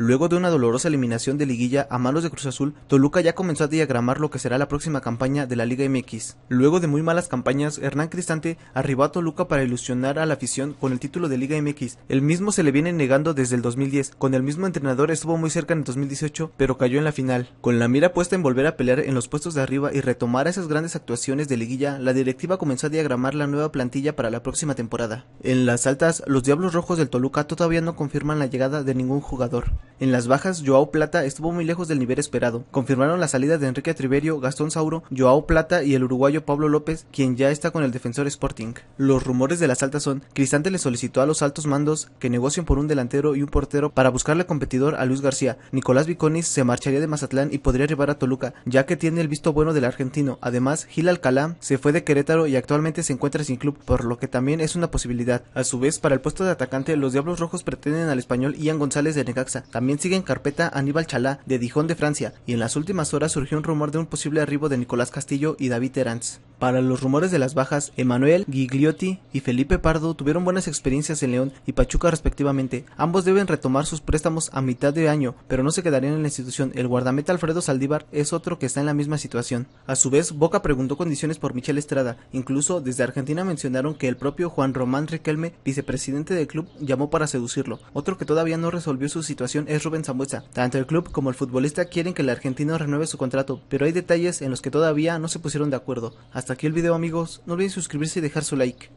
Luego de una dolorosa eliminación de liguilla a manos de Cruz Azul, Toluca ya comenzó a diagramar lo que será la próxima campaña de la Liga MX. Luego de muy malas campañas, Hernán Cristante arribó a Toluca para ilusionar a la afición con el título de Liga MX. El mismo se le viene negando desde el 2010. Con el mismo entrenador estuvo muy cerca en el 2018, pero cayó en la final. Con la mira puesta en volver a pelear en los puestos de arriba y retomar esas grandes actuaciones de liguilla, la directiva comenzó a diagramar la nueva plantilla para la próxima temporada. En las altas, los Diablos Rojos del Toluca todavía no confirman la llegada de ningún jugador. En las bajas, Joao Plata estuvo muy lejos del nivel esperado. Confirmaron la salida de Enrique Triverio, Gastón Sauro, Joao Plata y el uruguayo Pablo López, quien ya está con el defensor Sporting. Los rumores de las altas son, Cristante le solicitó a los altos mandos que negocien por un delantero y un portero para buscarle competidor a Luis García. Nicolás Viconis se marcharía de Mazatlán y podría llevar a Toluca, ya que tiene el visto bueno del argentino. Además, Gil Alcalá se fue de Querétaro y actualmente se encuentra sin club, por lo que también es una posibilidad. A su vez, para el puesto de atacante, los Diablos Rojos pretenden al español Ian González de Necaxa. También sigue en carpeta Aníbal Chalá, de Dijon de Francia, y en las últimas horas surgió un rumor de un posible arribo de Nicolás Castillo y David Terán. Para los rumores de las bajas, Emanuel Gigliotti y Felipe Pardo tuvieron buenas experiencias en León y Pachuca respectivamente. Ambos deben retomar sus préstamos a mitad de año, pero no se quedarían en la institución. El guardameta Alfredo Saldívar es otro que está en la misma situación. A su vez, Boca preguntó condiciones por Michel Estrada. Incluso desde Argentina mencionaron que el propio Juan Román Riquelme, vicepresidente del club, llamó para seducirlo. Otro que todavía no resolvió su situación es Rubén Zambuesa. Tanto el club como el futbolista quieren que el argentino renueve su contrato, pero hay detalles en los que todavía no se pusieron de acuerdo. Hasta aquí el video amigos, no olviden suscribirse y dejar su like.